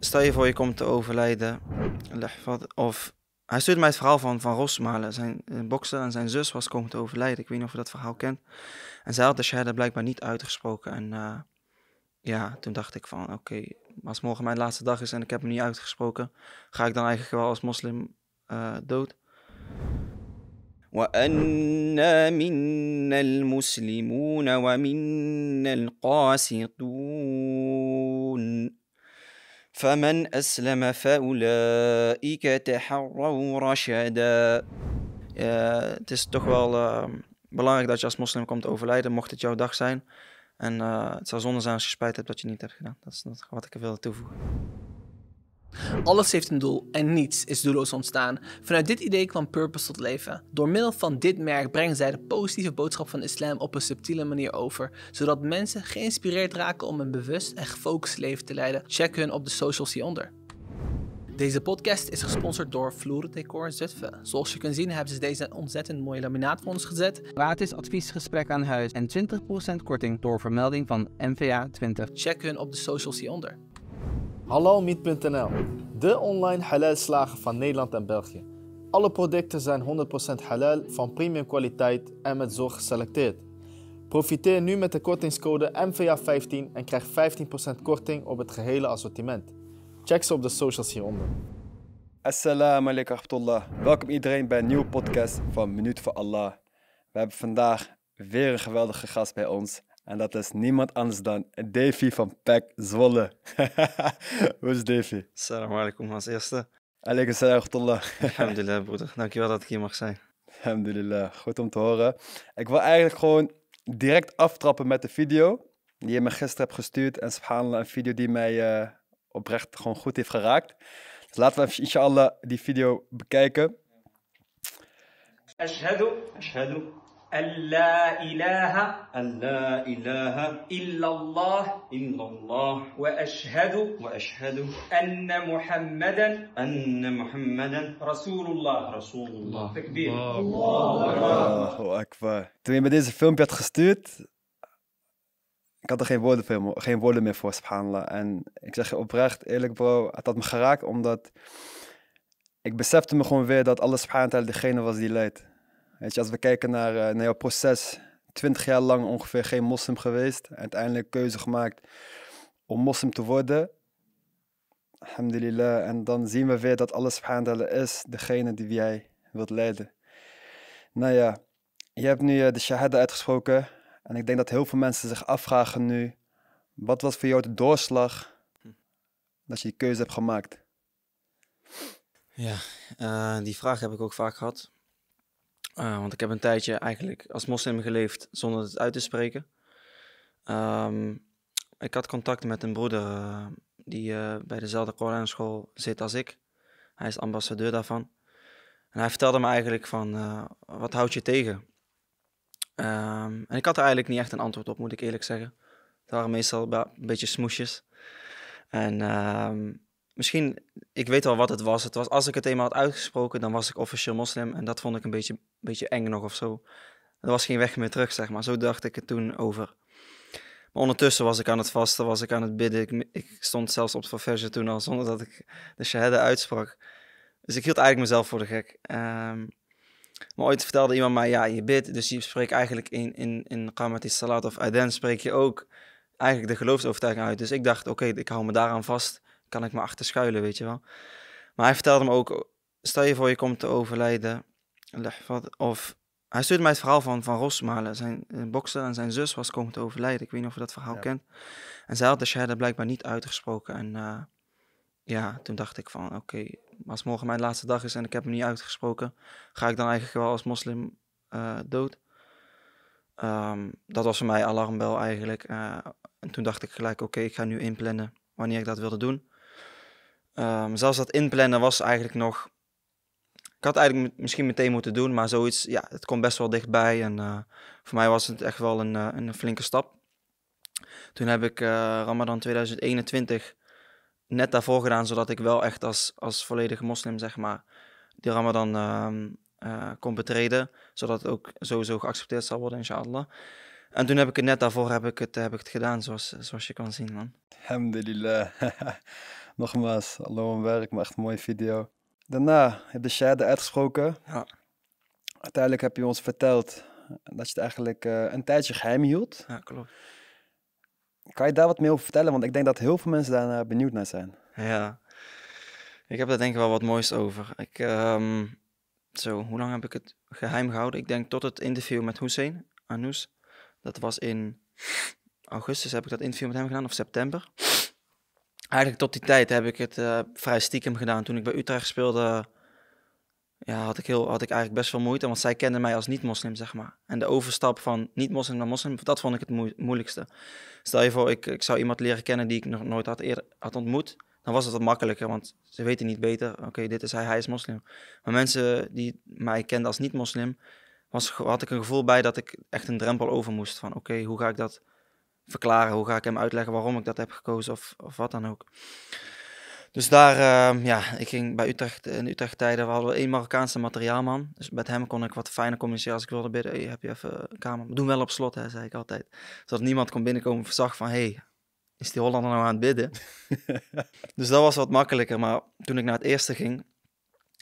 Stel je voor je komt te overlijden. Of hij stuurde mij het verhaal van, van Rosmalen, zijn eh, bokser en zijn zus was komen te overlijden. Ik weet niet of je dat verhaal kent. En zij had de shahada blijkbaar niet uitgesproken. En eh, ja, toen dacht ik van oké, als morgen mijn laatste dag is en ik heb hem niet uitgesproken, ga ik dan eigenlijk wel als moslim uh, dood? وأنا منا المسلمون ومنا القاسطون فمن أسلم فأولئك تحروا رشدا. het is toch wel eh, belangrijk dat je als moslim komt overlijden, mocht het jouw dag zijn. En eh, het zou zonde zijn als je spijt hebt dat je niet hebt gedaan. Dat is wat ik er wilde toevoegen. Alles heeft een doel en niets is doelloos ontstaan. Vanuit dit idee kwam purpose tot leven. Door middel van dit merk brengen zij de positieve boodschap van islam op een subtiele manier over, zodat mensen geïnspireerd raken om een bewust en gefocust leven te leiden. Check hun op de socials hieronder. Deze podcast is gesponsord door Vloeren Decor Zutphen. Zoals je kunt zien hebben ze deze ontzettend mooie laminaat voor ons gezet. Gratis adviesgesprek aan huis en 20% korting door vermelding van MVA20. Check hun op de socials hieronder. HalloMeat.nl, de online halal slager van Nederland en België. Alle producten zijn 100% halal van premium kwaliteit en met zorg geselecteerd. Profiteer nu met de kortingscode MVA15 en krijg 15% korting op het gehele assortiment. Check ze op de socials hieronder. Assalamu alaikum warahmatullah. Welkom iedereen bij een nieuwe podcast van Minuut voor Allah. We hebben vandaag weer een geweldige gast bij ons. En dat is niemand anders dan Davy van Pek Zwolle. Hoe is Davy? Salam alaikum als eerste. Alaikum salam wa Alhamdulillah broeder, dankjewel dat ik hier mag zijn. Alhamdulillah, goed om te horen. Ik wil eigenlijk gewoon direct aftrappen met de video die je me gisteren hebt gestuurd. En subhanallah, een video die mij eh, oprecht gewoon goed heeft geraakt. Dus laten we even, inshallah die video bekijken. ashhadu. La ilaha ألا ilaha, illallah, illallah Wa ashhadu Wa ashhadu Anna Muhammadan Anna Muhammadan Rasulullah. الله رسول Allahu تكبير Toen je me deze filmpje had gestuurd, ik had er geen woorden, voor, geen woorden meer voor, subhanallah. En ik zeg je oprecht, eerlijk bro, het had me geraakt omdat ik besefte me gewoon weer dat Allah subhanahu wa ta'ala degene was die leidt. Weet je, als we kijken naar, uh, jouw proces, twintig jaar lang ongeveer geen moslim geweest, uiteindelijk keuze gemaakt om moslim te worden. Alhamdulillah. En dan zien we weer dat Allah subhanahu is degene die jij wilt leiden. Nou ja, je hebt nu eh, de shahada uitgesproken. En ik denk dat heel veel mensen zich afvragen nu, wat was voor jou de doorslag dat je die keuze hebt gemaakt? Ja, eh, die vraag heb ik ook vaak gehad. Eh, want ik heb een tijdje eigenlijk als moslim geleefd zonder het uit te spreken. Ehm, ik had contact met een broeder eh, die eh, bij dezelfde Koranschool zit als ik. Hij is ambassadeur daarvan. En hij vertelde me eigenlijk van, wat houd je tegen? Ehm, en ik had er eigenlijk niet echt een antwoord op, moet ik eerlijk zeggen. Het waren meestal een beetje smoesjes. En ehm, misschien, ik weet al wat het was. Het was als ik het eenmaal had uitgesproken, dan was ik officieel moslim. En dat vond ik een beetje, een beetje eng nog of zo. Er was geen weg meer terug, zeg maar. Zo dacht ik het toen over. Maar ondertussen was ik aan het vasten, was ik aan het bidden. Ik, ik stond zelfs op het toen al, zonder dat ik de shahada uitsprak. Dus ik hield eigenlijk mezelf voor de gek. Ehm, maar ooit vertelde iemand mij, ja, je bidt, dus je spreekt eigenlijk in, in, in Qamati Salat of Aden spreek je ook eigenlijk de geloofsovertuiging uit. Dus ik dacht, oké, ik hou me daaraan vast kan ik me achter schuilen, weet je wel. Maar hij vertelde me ook, stel je voor je komt te overlijden, of hij stuurde mij het verhaal van, van Rosmalen, zijn eh, bokser en zijn zus was komen te overlijden. Ik weet niet of je dat verhaal kent. En zij had de shahada blijkbaar niet uitgesproken. En eh, ja, toen dacht ik van, oké, okay, als morgen mijn laatste dag is en ik heb hem niet uitgesproken, ga ik dan eigenlijk wel als moslim eh, dood? Ehm, dat was voor mij alarmbel eigenlijk. en toen dacht ik gelijk, oké, ik ga nu inplannen wanneer ik dat wilde doen. Ehm, zelfs dat inplannen was eigenlijk nog. Ik had eigenlijk misschien meteen moeten doen, maar zoiets, ja, het komt best wel dichtbij. En eh, voor mij was het echt wel een, eh, een flinke stap. Toen heb ik eh, Ramadan 2021 net daarvoor gedaan, zodat ik wel echt als, als volledige moslim, zeg maar, die Ramadan ehm, kon betreden. Zodat het ook sowieso geaccepteerd zal worden, inshallah. En toen heb ik het net daarvoor heb ik het, heb ik het gedaan, zoals, zoals je kan zien, man. Alhamdulillah. Nogmaals, hallo en werk, maar echt een mooie video. Daarna heb de shade uitgesproken. Ja. Uiteindelijk heb je ons verteld dat je het eigenlijk eh, een tijdje geheim hield. Ja, klopt. Kan je daar wat meer over vertellen? Want ik denk dat heel veel mensen daar eh, benieuwd naar zijn. Ja, ik heb daar denk ik wel wat moois over. Ik, ehm, zo, hoe lang heb ik het geheim gehouden? Ik denk tot het interview met Hussein Anous. Dat was in augustus heb ik dat interview met hem gedaan, of september eigenlijk tot die tijd heb ik het eh, vrij stiekem gedaan. Toen ik bij Utrecht speelde, ja, had, ik heel, had ik eigenlijk best veel moeite. Want zij kenden mij als niet-moslim, zeg maar. En de overstap van niet-moslim naar moslim, dat vond ik het moeilijkste. Stel je voor, ik, ik zou iemand leren kennen die ik nog nooit had, eerder, had ontmoet. Dan was het wat makkelijker, want ze weten niet beter. Oké, dit is hij, hij is moslim. Maar mensen die mij kenden als niet-moslim, was, had ik een gevoel bij dat ik echt een drempel over moest. Van oké, hoe ga ik dat verklaren. Hoe ga ik hem uitleggen waarom ik dat heb gekozen of, of wat dan ook. Dus daar, eh, ja, ik ging bij Utrecht, in Utrecht tijden, we hadden één Marokkaanse materiaalman. Dus met hem kon ik wat fijner communiceren als ik wilde bidden. Hey, heb je even een kamer? We doen wel op slot, hè, zei ik altijd. Zodat niemand kon binnenkomen en zag van, hey, is die Hollander nou aan het bidden? dus dat was wat makkelijker. Maar toen ik naar het eerste ging,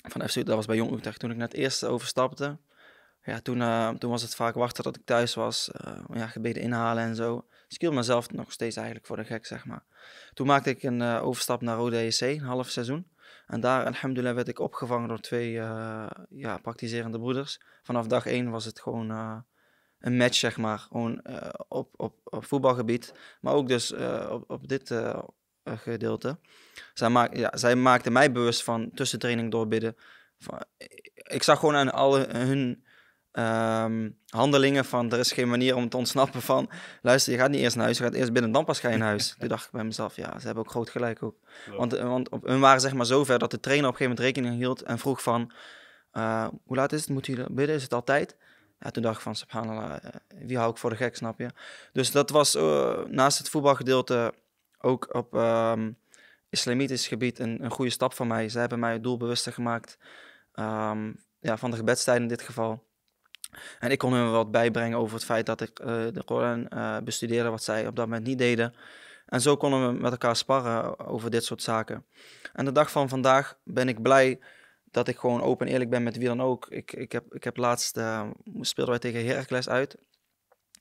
van FC dat was bij Jong Utrecht, toen ik naar het eerste overstapte, ja, toen, eh, toen was het vaak wachten dat ik thuis was, uh, ja, gebeden inhalen en zo ik hield mezelf nog steeds eigenlijk voor de gek, zeg maar. Toen maakte ik een eh, overstap naar Rode EC, een half seizoen. En daar, alhamdulillah, werd ik opgevangen door twee uh, ja, praktiserende broeders. Vanaf dag één was het gewoon eh, een match, zeg maar. Gewoon op, op, op voetbalgebied, maar ook dus op, op dit gedeelte. Zij, maak, ja, zij maakten mij bewust van tussentraining doorbidden. Van, ik zag gewoon aan alle hun Ehm, handelingen van er is geen manier om te ontsnappen van, luister, je gaat niet eerst naar huis, je gaat eerst binnen, dan pas ga je naar huis. Toen dacht ik bij mezelf, ja, ze hebben ook groot gelijk ook. Want, eh, want op, hun waren zeg maar zover dat de trainer op een gegeven moment rekening hield en vroeg van, eh, hoe laat is het, moet je bidden, is het altijd? Ja, toen dacht ik van, subhanallah, eh, wie hou ik voor de gek, snap je? Dus dat was naast het voetbalgedeelte ook op ehm, islamitisch gebied een, een goede stap van mij. Ze hebben mij doelbewuster gemaakt um, ja, van de gebedstijden in dit geval. En ik kon hun wat bijbrengen over het feit dat ik eh, de Koran uh, eh, bestudeerde, wat zij op dat moment niet deden. En zo konden we met elkaar sparren over dit soort zaken. En de dag van vandaag ben ik blij dat ik gewoon open en eerlijk ben met wie dan ook. Ik, ik, heb, ik heb laatst, uh, speelden wij tegen Heracles uit.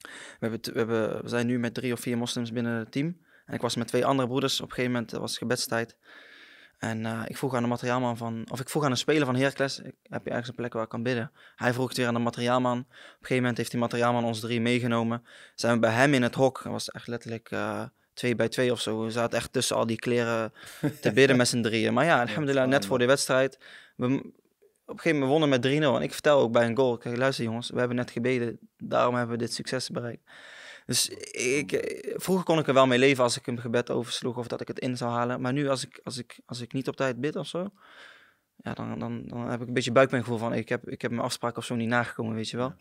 We, hebben, we, hebben, we zijn nu met drie of vier moslims binnen het team. En ik was met twee andere broeders. Op een gegeven moment was het gebedstijd. En eh, ik vroeg aan de materiaalman van, of ik vroeg aan een speler van Heracles, heb je ergens een plek waar ik kan bidden? Hij vroeg het weer aan de materiaalman. Op een gegeven moment heeft die materiaalman ons drie meegenomen. Zijn we bij hem in het hok. Dat was echt letterlijk uh, twee bij twee of zo. We zaten echt tussen al die kleren te bidden met z'n drieën. Maar ja, alhamdulillah, net voor de wedstrijd. We, op een gegeven moment wonnen met 3-0. En ik vertel ook bij een goal, kijk luister jongens, we hebben net gebeden. Daarom hebben we dit succes bereikt. Dus ik, eh, vroeger kon ik er wel mee leven als ik een gebed oversloeg of dat ik het in zou halen. Maar nu, als ik, als ik, als ik niet op tijd bid of zo, ja, dan, dan, dan heb ik een beetje buikpijngevoel van ik heb, ik heb mijn afspraak of zo niet nagekomen, weet je wel.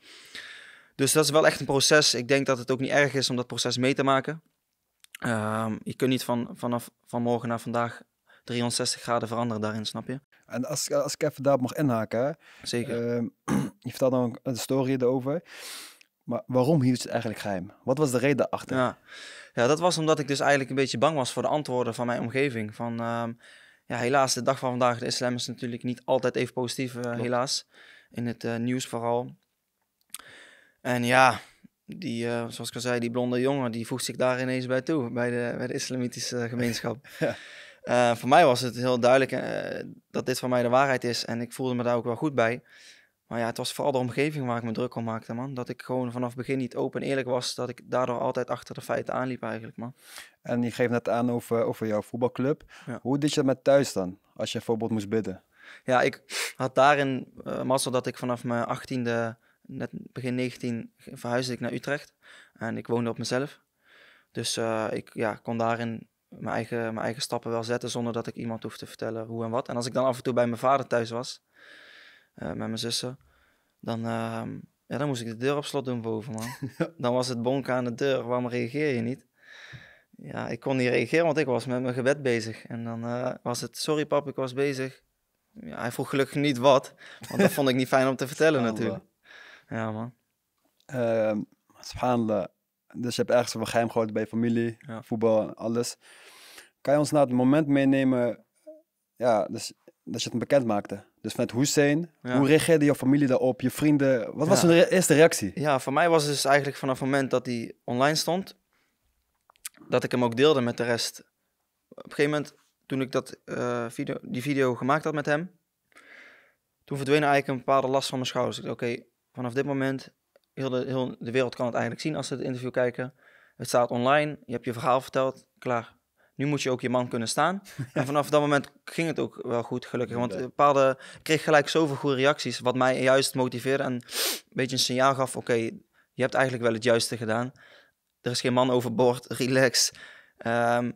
Dus dat is wel echt een proces. Ik denk dat het ook niet erg is om dat proces mee te maken. Ehm, je kunt niet van, vanaf van morgen naar vandaag 360 graden veranderen daarin, snap je? En als, als ik even daarop mag inhaken. Zeker. Ehm, je vertelt dan een story erover. Maar waarom hield het eigenlijk geheim? Wat was de reden daarachter? Ja. ja, dat was omdat ik dus eigenlijk een beetje bang was voor de antwoorden van mijn omgeving. Van, ehm, ja, helaas, de dag van vandaag, de islam is natuurlijk niet altijd even positief, eh, helaas. In het eh, nieuws vooral. En ja, die, eh, zoals ik al zei, die blonde jongen, die voegt zich daar ineens bij toe, bij de, bij de islamitische gemeenschap. ja. voor mij was het heel duidelijk dat dit voor mij de waarheid is en ik voelde me daar ook wel goed bij. Maar ja, het was vooral de omgeving waar ik me druk om maakte, man. Dat ik gewoon vanaf begin niet open en eerlijk was. Dat ik daardoor altijd achter de feiten aanliep eigenlijk, man. En je geeft net aan over, over jouw voetbalclub. Hoe deed je dat met thuis dan? Als je bijvoorbeeld moest bidden? Ja, ik had daarin uh, mazzel dat ik vanaf mijn achttiende, net begin 19, verhuisde ik naar Utrecht. En ik woonde op mezelf. Dus eh, ik ja, kon daarin mijn eigen, mijn eigen stappen wel zetten zonder dat ik iemand hoef te vertellen hoe en wat. En als ik dan af en toe bij mijn vader thuis was, eh, met mijn zussen, dan, ehm, ja, dan moest ik de deur op slot doen boven, man. dan was het bonken aan de deur, waarom reageer je niet? Ja, ik kon niet reageren, want ik was met mijn gebed bezig. En dan eh, was het, sorry pap, ik was bezig. Ja, hij vroeg gelukkig niet wat, want dat vond ik niet fijn om te vertellen natuurlijk. Ja, man. Uh, subhanallah. Dus je hebt ergens een geheim gehoord bij je familie, voetbal en alles. Kan je ons naar nou het moment meenemen ja, dus, dat je het bekend maakte? Dus vanuit Hussein, ja. hoe reageerde je familie daarop, je vrienden? Wat was ja. eerste reactie? Ja, voor mij was het dus eigenlijk vanaf het moment dat hij online stond, dat ik hem ook deelde met de rest. Op een gegeven moment, toen ik dat, eh, video, die video gemaakt had met hem, toen verdween eigenlijk een bepaalde last van mijn schouders. Ik dacht, oké, vanaf dit moment, heel de, heel de wereld kan het eigenlijk zien als ze het interview kijken. Het staat online, je hebt je verhaal verteld, klaar. Nu moet je ook je man kunnen staan. En vanaf dat moment ging het ook wel goed, gelukkig. Want bepaalde kreeg gelijk zoveel goede reacties, wat mij juist motiveerde en een beetje een signaal gaf: oké, je hebt eigenlijk wel het juiste gedaan. Er is geen man overboord, relax. Ehm,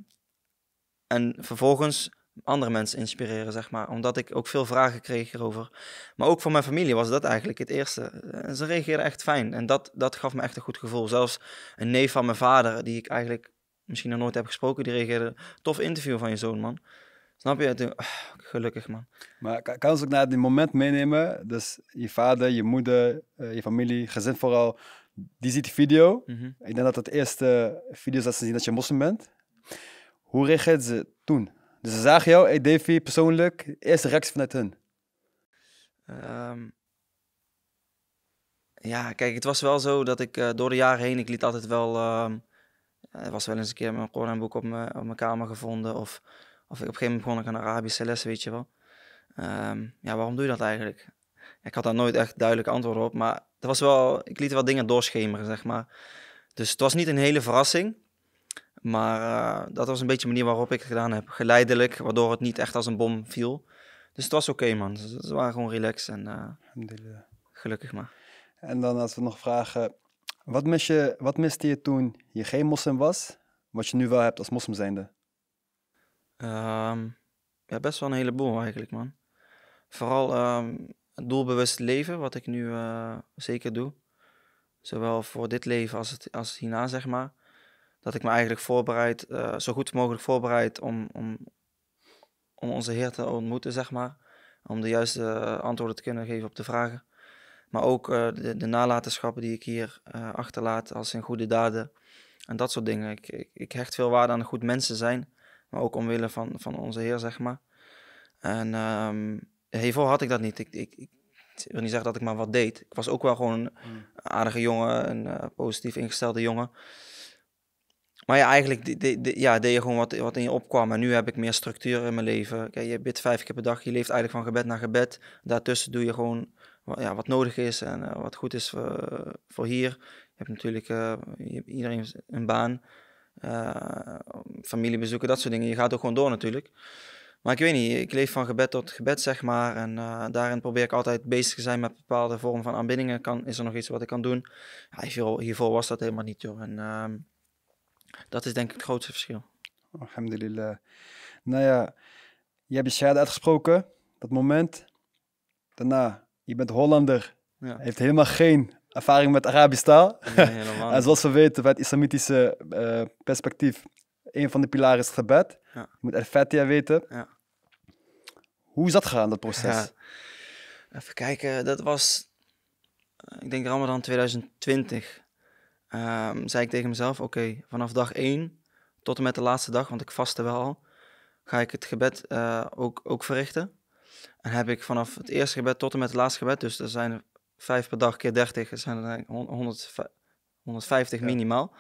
en vervolgens andere mensen inspireren, zeg maar. Omdat ik ook veel vragen kreeg erover. Maar ook voor mijn familie was dat eigenlijk het eerste. ze reageerden echt fijn. En dat, dat gaf me echt een goed gevoel. Zelfs een neef van mijn vader, die ik eigenlijk misschien nog nooit heb gesproken, die reageerde, tof interview van je zoon, man. Snap je? Toen, ah, gelukkig, man. Maar kan, kan ons ook naar die moment meenemen? Dus je vader, je moeder, eh, je familie, gezin vooral, die ziet die video. Mhm. Ik denk dat het eerste video is dat ze zien dat je moslim bent. Hoe reageerden ze toen? Dus ze zagen jou, hey Davy, persoonlijk, eerste reactie vanuit hun. Ehm, ja, kijk, het was wel zo dat ik eh, door de jaren heen, ik liet altijd wel... Ehm, er was wel eens een keer mijn Koranboek op, op mijn kamer gevonden. Of, of ik op een gegeven moment begon ik een Arabische les weet je wel. Ehm, ja, waarom doe je dat eigenlijk? Ik had daar nooit echt duidelijk antwoord op. Maar er was wel, ik liet wel dingen doorschemeren, zeg maar. Dus het was niet een hele verrassing. Maar eh, dat was een beetje de manier waarop ik het gedaan heb. Geleidelijk, waardoor het niet echt als een bom viel. Dus het was oké, man. Ze waren gewoon relaxed en eh, gelukkig maar. En dan als we nog vragen wat, mis je, wat miste je toen je geen moslim was, wat je nu wel hebt als moslim zijnde? Ehm, ja, best wel een heleboel eigenlijk, man. Vooral ehm, het doelbewust leven, wat ik nu eh, zeker doe. Zowel voor dit leven als, het, als hierna, zeg maar. Dat ik me eigenlijk voorbereid, eh, zo goed mogelijk voorbereid om, om, om onze Heer te ontmoeten, zeg maar. Om de juiste eh, antwoorden te kunnen geven op de vragen. Maar ook eh, de, nalatenschappen die ik hier uh, achterlaat als in goede daden. En dat soort dingen. Ik, ik, hecht veel waarde aan goed mensen zijn. Maar ook omwille van, van onze Heer, zeg maar. En ehm, hiervoor had ik dat niet. Ik, ik, wil niet zeggen dat ik maar wat deed. Ik was ook wel gewoon een mm. aardige jongen, een eh, positief ingestelde jongen. Maar ja, eigenlijk de, de, ja, deed je gewoon wat, wat in je opkwam. En nu heb ik meer structuur in mijn leven. Kijk, je bidt vijf keer per dag. Je leeft eigenlijk van gebed naar gebed. Daartussen doe je gewoon wat, ja, wat nodig is en eh, wat goed is voor, voor hier. Je hebt natuurlijk uh, iedereen een baan, eh, familiebezoeken, dat soort dingen. Je gaat ook gewoon door natuurlijk. Maar ik weet niet, ik leef van gebed tot gebed, zeg maar. En daarin probeer ik altijd bezig te zijn met bepaalde vormen van aanbiddingen. Kan, is er nog iets wat ik kan doen? hiervoor, was dat helemaal niet, joh. En, ehm, dat is denk ik het grootste verschil. Alhamdulillah. Nou ja, je hebt je shahada uitgesproken, dat moment. Daarna, je bent Hollander. Ja. heeft helemaal geen ervaring met Arabische taal. Nee, en zoals we weten, van het islamitische uh, perspectief, een van de pilaren is het gebed. Ja. Je moet al-Fatiha weten. Ja. Hoe is dat gegaan, dat proces? Even kijken, dat was, eh, ik denk Ramadan 2020. Ehm, zei ik tegen mezelf: Oké, vanaf dag 1 tot en met de laatste dag, want ik vastte wel al, ga ik het gebed eh, ook, ook verrichten. En heb ik vanaf het eerste gebed tot en met het laatste gebed, dus er zijn vijf per dag keer 30, er zijn er 100, 150 minimaal.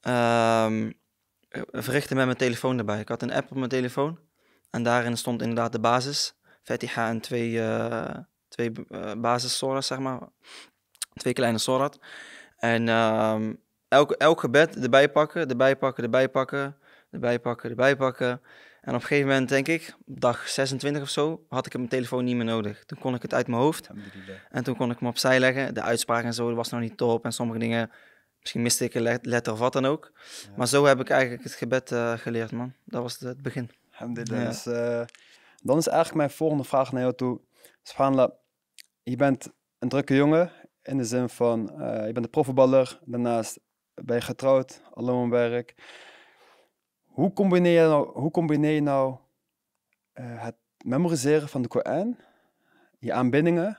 Ja. Ehm, verrichten met mijn telefoon erbij. Ik had een app op mijn telefoon en daarin stond inderdaad de basis. Fatiha en twee, uh, twee eh, zeg maar. Twee kleine sorat. En um, elk, elk gebed erbij pakken, erbij pakken, erbij pakken, erbij pakken, erbij pakken. En op een gegeven moment, denk ik, dag 26 of zo, had ik mijn telefoon niet meer nodig. Toen kon ik het uit mijn hoofd. En toen kon ik hem opzij leggen. De uitspraak en zo was nog niet top. En sommige dingen, misschien miste ik een letter of wat dan ook. Maar zo heb ik eigenlijk het gebed eh, geleerd, man. Dat was het begin. Ja. Eh, dan is eigenlijk mijn volgende vraag naar jou toe. Subhanallah, je bent een drukke jongen in de zin van, eh, je bent een profvoetballer, daarnaast ben je getrouwd, alleen werk. Hoe combineer je nou, hoe combineer je nou eh, het memoriseren van de Koran, je aanbindingen,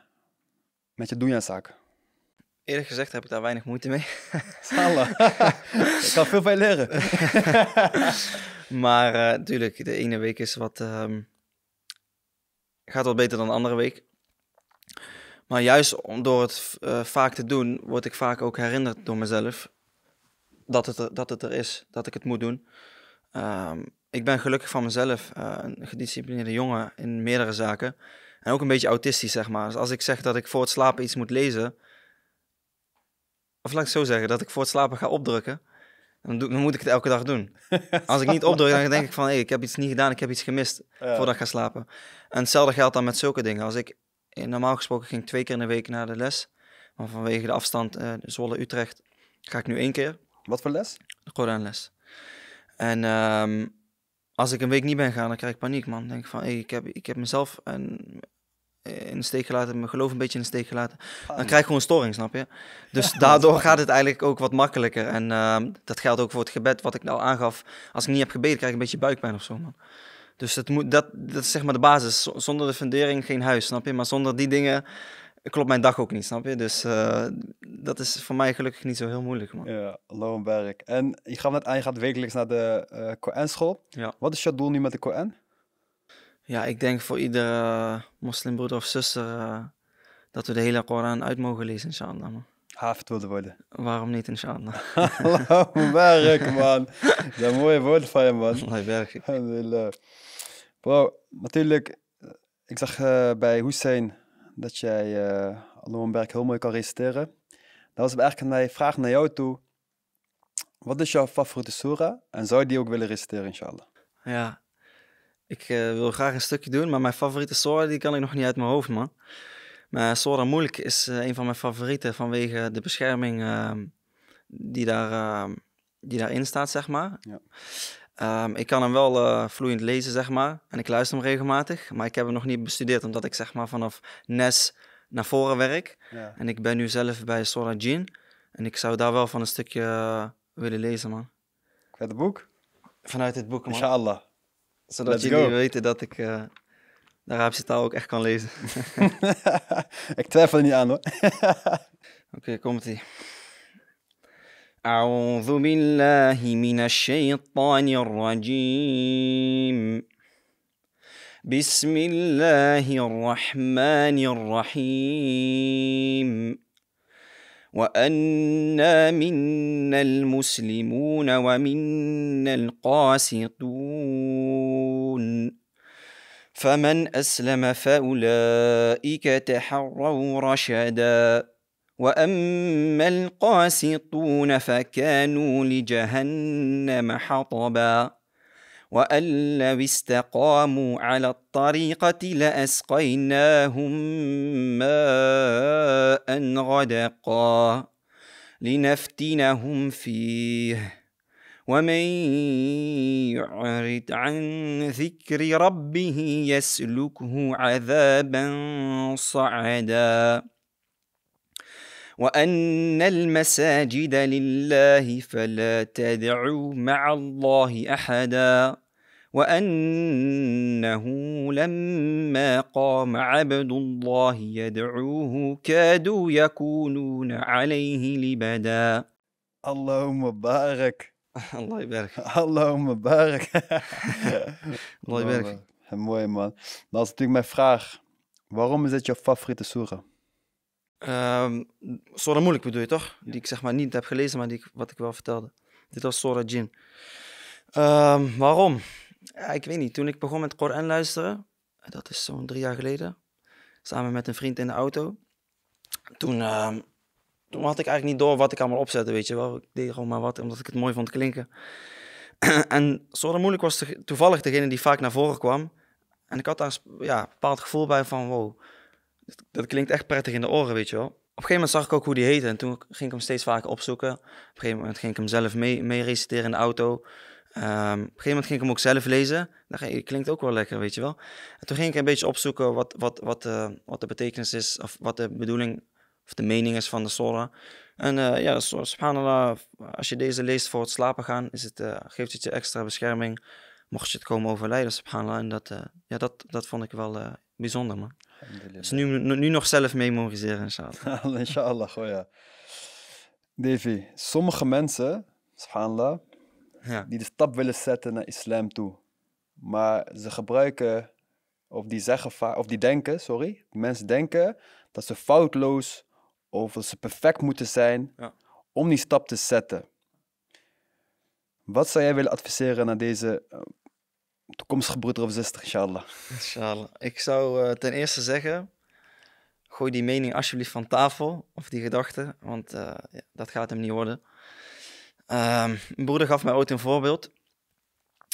met je doenjaarzaak? Eerlijk gezegd heb ik daar weinig moeite mee. Salah. ik kan veel van leren. maar natuurlijk, eh, de ene week is wat... Ehm, gaat wat beter dan de andere week. Maar juist door het eh, vaak te doen, word ik vaak ook herinnerd door mezelf dat het er, dat het er is, dat ik het moet doen. Ehm, ik ben gelukkig van mezelf eh, een gedisciplineerde jongen in meerdere zaken. En ook een beetje autistisch, zeg maar. Dus als ik zeg dat ik voor het slapen iets moet lezen, of laat ik zo zeggen, dat ik voor het slapen ga opdrukken, dan, moet ik het elke dag doen. Als ik niet opdruk, dan denk ik van, ik heb iets niet gedaan, ik heb iets gemist voordat ik ga slapen. En hetzelfde geldt dan met zulke dingen. Als ik eh, normaal gesproken ging ik twee keer in de week naar de les. Maar vanwege de afstand uh, eh, Zwolle-Utrecht ga ik nu één keer. Wat voor les? De Koranles. En ehm, als ik een week niet ben gaan, dan krijg ik paniek, man. denk ik van, hey, ik, heb, ik heb mezelf en, eh, in de steek gelaten, mijn geloof een beetje in de steek gelaten. Dan krijg ik gewoon storing, snap je? Dus daardoor gaat het eigenlijk ook wat makkelijker. En ehm, dat geldt ook voor het gebed, wat ik nou aangaf. Als ik niet heb gebeden, krijg ik een beetje buikpijn of zo, man. Dus dat, moet, dat, dat is zeg maar de basis. Zonder de fundering geen huis, snap je? Maar zonder die dingen klopt mijn dag ook niet, snap je? Dus eh, dat is voor mij gelukkig niet zo heel moeilijk, man. Ja, loonwerk. En je gaat, net aan, je gaat wekelijks naar de uh, eh, Koran-school. Ja. Wat is jouw doel nu met de Koran? Ja, ik denk voor iedere moslimbroeder of zuster eh, dat we de hele Koran uit mogen lezen, inshallah, man. Haft wilde worden. Waarom niet, inshallah? Hallo, werk, man. Dat een mooie woord van je, man. Allahu werk. Bro, natuurlijk, eh, ik zag eh, bij Hussein dat jij uh, eh, werk heel mooi kan reciteren. Dat was eigenlijk een vraag naar jou toe. Wat is jouw favoriete surah en zou je die ook willen reciteren, inshallah? Ja, ik wil graag een stukje doen, maar mijn favoriete surah die kan ik nog niet uit mijn hoofd, man. Maar Sora Moeilijk is eh, een van mijn favorieten vanwege de bescherming ehm, die, daar, ehm, die daarin staat, zeg maar. Ja. Ehm, ik kan hem wel eh, vloeiend lezen, zeg maar. En ik luister hem regelmatig. Maar ik heb hem nog niet bestudeerd, omdat ik zeg maar vanaf NES naar voren werk. Ja. En ik ben nu zelf bij Sora Jean. En ik zou daar wel van een stukje eh, willen lezen, man. Vanuit het boek? Vanuit het boek, man. Inshallah. Zodat jullie weten dat ik de Arabische taal ook echt kan lezen. ik twijfel er niet aan hoor. Oké, okay, komt ie. أعوذ بالله من الشيطان الرجيم بسم الله الرحمن الرحيم وأنا منا المسلمون ومنا القاسطون فمن أسلم فأولئك تحروا رشدا وأما القاسطون فكانوا لجهنم حطبا وأن لو استقاموا على الطريقة لأسقيناهم ماء غدقا لنفتنهم فيه ومن يعرض عن ذكر ربه يسلكه عذابا صعدا وأن المساجد لله فلا تدعوا مع الله أحدا وأنه لما قام عبد الله يدعوه كادوا يكونون عليه لبدا اللهم بارك Allah je berg. Hallo berg. Allah je berg. Mooi man. Dan is natuurlijk mijn vraag. Waarom is dit jouw favoriete soera? Um, ehm, Sora moeilijk bedoel je toch? Die ik zeg maar niet heb gelezen, maar die wat ik wel vertelde. Dit was Sora Jin. Ehm, waarom? ik weet niet. Toen ik begon met Koran luisteren, dat is zo'n drie jaar geleden, samen met een vriend in de auto. Toen ehm, toen had ik eigenlijk niet door wat ik allemaal opzette, weet je wel. Ik deed gewoon maar wat, omdat ik het mooi vond klinken. en Zora Moeilijk was toevallig degene die vaak naar voren kwam. En ik had daar ja, een bepaald gevoel bij van, wow, dat, klinkt echt prettig in de oren, weet je wel. Op een gegeven moment zag ik ook hoe die heette en toen ging ik hem steeds vaker opzoeken. Op een gegeven moment ging ik hem zelf mee, mee reciteren in de auto. Ehm, op een gegeven moment ging ik hem ook zelf lezen. Dat klinkt ook wel lekker, weet je wel. En toen ging ik een beetje opzoeken wat, wat, wat, eh, wat de betekenis is, of wat de bedoeling of de mening is van de Sora. En eh, ja, subhanallah, als je deze leest voor het slapen gaan, is het, eh, geeft het je extra bescherming. Mocht je het komen overlijden, subhanallah. En dat, eh, ja, dat, dat vond ik wel bijzonder, man. Dus nu, nu, nog zelf memoriseren, inshallah. inshallah, goh ja. Davy, sommige mensen, subhanallah, ja. die de stap willen zetten naar islam toe. Maar ze gebruiken, of die zeggen of die denken, sorry, mensen denken dat ze foutloos of dat ze perfect moeten zijn om die stap te zetten. Wat zou jij willen adviseren aan deze eh, toekomstige broeder of zuster, inshallah? Inshallah. Ik zou eh, ten eerste zeggen, gooi die mening alsjeblieft van tafel, of die gedachte, want eh, ja, dat gaat hem niet worden. Ehm, mijn broeder gaf mij ooit een voorbeeld.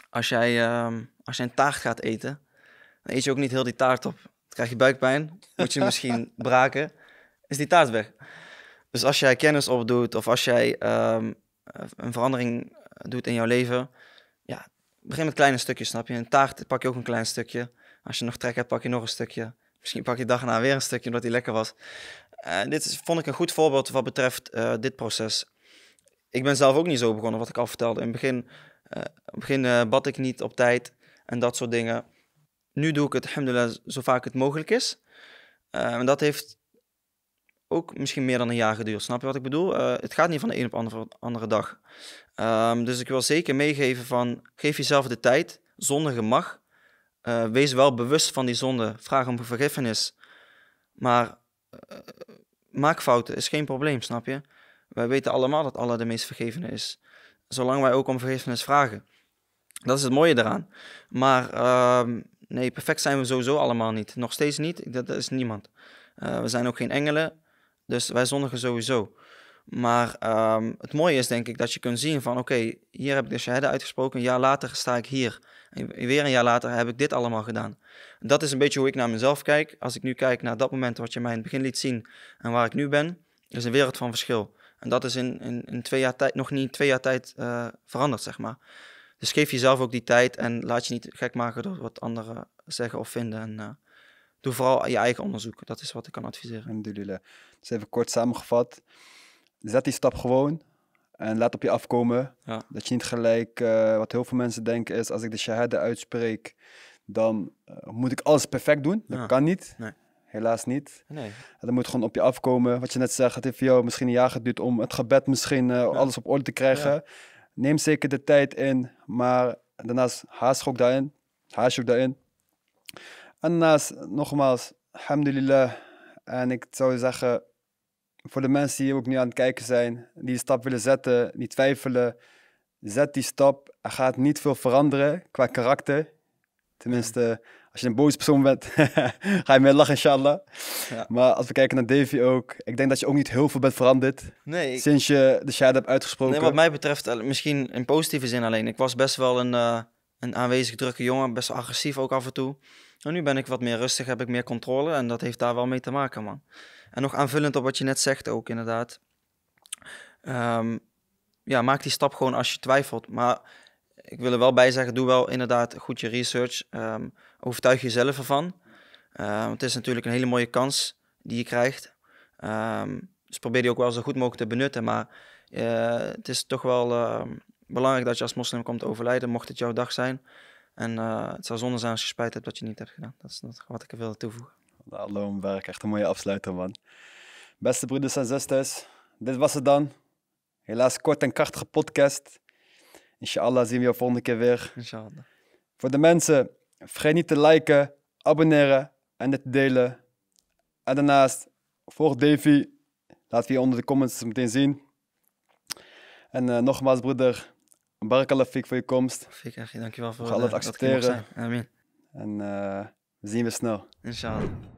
Als jij, ehm, als jij een taart gaat eten, dan eet je ook niet heel die taart op. Dan krijg je buikpijn, moet je misschien braken is die taart weg. Dus als jij kennis opdoet of als jij ehm, een verandering doet in jouw leven, ja, begin met kleine stukjes, snap je? Een taart pak je ook een klein stukje. Als je nog trek hebt, pak je nog een stukje. Misschien pak je dag na weer een stukje omdat die lekker was. Eh, dit is, vond ik een goed voorbeeld wat betreft eh, dit proces. Ik ben zelf ook niet zo begonnen, wat ik al vertelde. In het begin, eh, het begin bad ik niet op tijd en dat soort dingen. Nu doe ik het, alhamdulillah, zo vaak het mogelijk is. Ehm, en dat heeft ook misschien meer dan een jaar geduurd. Snap je wat ik bedoel? Eh, het gaat niet van de een op de andere, dag. Ehm, dus ik wil zeker meegeven van, geef jezelf de tijd. Zondigen mag. Eh, wees wel bewust van die zonde. Vraag om vergiffenis. Maar eh, maak fouten, is geen probleem, snap je? Wij weten allemaal dat Allah de meest vergevene is. Zolang wij ook om vergiffenis vragen. Dat is het mooie daaraan. Maar ehm, nee, perfect zijn we sowieso allemaal niet. Nog steeds niet, dat is niemand. we zijn ook geen engelen. Dus wij zondigen sowieso. Maar ehm, het mooie is denk ik dat je kunt zien van oké, hier heb ik de shahada uitgesproken, een jaar later sta ik hier. En weer een jaar later heb ik dit allemaal gedaan. Dat is een beetje hoe ik naar mezelf kijk. Als ik nu kijk naar dat moment wat je mij in het begin liet zien en waar ik nu ben, is een wereld van verschil. En dat is in, in, in twee jaar tijd, nog niet twee jaar tijd eh, veranderd, zeg maar. Dus geef jezelf ook die tijd en laat je niet gek maken door wat anderen zeggen of vinden. En, eh, doe vooral je eigen onderzoek. Dat is wat ik kan adviseren. Dus even kort samengevat. Zet die stap gewoon en laat op je afkomen. Ja. Dat je niet gelijk, eh, wat heel veel mensen denken is, als ik de shahada uitspreek, dan eh, moet ik alles perfect doen. Dat kan niet. Nee. Helaas niet. Nee. Dat moet gewoon op je afkomen. Wat je net zegt, het heeft voor jou misschien een jaar geduurd om het gebed misschien eh, alles op orde te krijgen. Neem zeker de tijd in, maar daarnaast haast ook daarin. Haast je ook daarin en Anna's, nogmaals, alhamdulillah. En ik zou zeggen, voor de mensen die ook nu aan het kijken zijn, die de stap willen zetten, die twijfelen, zet die stap. Er gaat niet veel veranderen qua karakter. Tenminste, als je een boze persoon bent, ga je meer lachen, inshallah. Maar als we kijken naar Davy ook, ik denk dat je ook niet heel veel bent veranderd. Nee, Sinds je de shade hebt uitgesproken. Nee, wat mij betreft, eh, misschien in positieve zin alleen. Ik was best wel een, eh, een aanwezig drukke jongen, best agressief ook af en toe. Nou, nu ben ik wat meer rustig, heb ik meer controle en dat heeft daar wel mee te maken, man. En nog aanvullend op wat je net zegt ook, inderdaad. Ehm, ja, maak die stap gewoon als je twijfelt. Maar ik wil er wel bij zeggen, doe wel inderdaad goed je research. Ehm, overtuig jezelf ervan. Ehm, het is natuurlijk een hele mooie kans die je krijgt. dus probeer die ook wel zo goed mogelijk te benutten. Maar eh, het is toch wel belangrijk dat je als moslim komt overlijden, mocht het jouw dag zijn. En eh, het zou zonde zijn als je spijt hebt dat je niet hebt gedaan. Dat is wat ik er wilde toevoegen. Hallo, werk. Echt een mooie afsluiter, man. Beste broeders en zusters, dit was het dan. Helaas kort en krachtige podcast. Inshallah zien we je volgende keer weer. Inshallah. Voor de mensen, vergeet niet te liken, abonneren en het delen. En daarnaast, volg Davy. Laat wie onder de comments meteen zien. En eh, nogmaals, broeder, Barakallah Fik voor je komst. Fik, dankjewel voor We gaan ik accepteren. Amen. En uh, zien we snel. Inshallah.